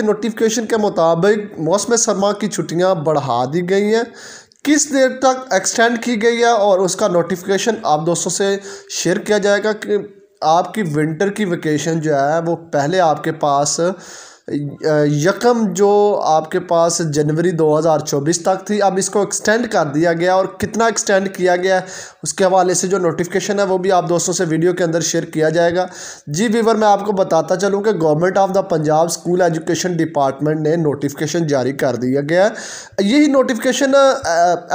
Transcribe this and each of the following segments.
के नोटिफिकेशन के मुताबिक मौसम सरमा की छुट्टियां बढ़ा दी गई हैं किस देर तक एक्सटेंड की गई है और उसका नोटिफिकेशन आप दोस्तों से शेयर किया जाएगा कि आपकी विंटर की वेकेशन जो है वो पहले आपके पास यकम जो आपके पास जनवरी 2024 तक थी अब इसको एक्सटेंड कर दिया गया और कितना एक्सटेंड किया गया है उसके हवाले से जो नोटिफिकेशन है वो भी आप दोस्तों से वीडियो के अंदर शेयर किया जाएगा जी वीवर मैं आपको बताता चलूँ कि government of the Punjab school education department ने नोटिफिकेशन जारी कर दिया गया है यही नोटिफिकेशन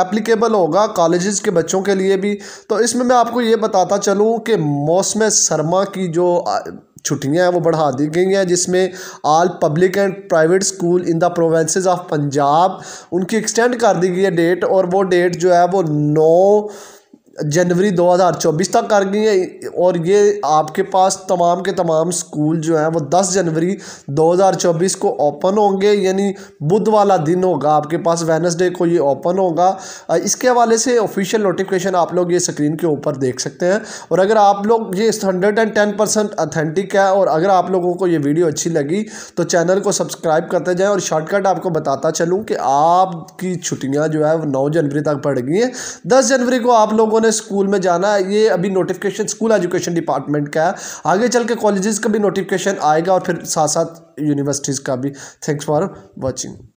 एप्लीकेबल होगा कॉलेज़ के बच्चों के लिए भी तो इसमें मैं आपको ये बताता चलूँ कि मौसम सरमा की जो छुट्टियाँ हैं वो बढ़ा दी गई हैं जिसमें all public and private school in the province of Punjab उनकी एक्सटेंड कर दी गई है डेट और वो डेट जो है वो नौ जनवरी 2024 तक कर गई है और ये आपके पास तमाम के तमाम स्कूल जो हैं वो 10 जनवरी 2024 को ओपन होंगे यानी बुध वाला दिन होगा आपके पास वेनसडे को ये ओपन होगा इसके हवाले से ऑफिशियल नोटिफिकेशन आप लोग ये स्क्रीन के ऊपर देख सकते हैं और अगर आप लोग ये hundred and ten percent authentic है और अगर आप लोगों को ये वीडियो अच्छी लगी तो चैनल को सब्सक्राइब करते जाएँ और शॉर्टकट आपको बताता चलूँ कि आपकी छुट्टियाँ जो है वो नौ जनवरी तक पड़ गई हैं दस जनवरी को आप लोगों ने उन्होंने स्कूल में जाना है ये अभी नोटिफिकेशन स्कूल एजुकेशन डिपार्टमेंट का है आगे चल के कॉलेजेस का भी नोटिफिकेशन आएगा और फिर साथ साथ यूनिवर्सिटीज़ का भी थैंक्स फॉर वॉचिंग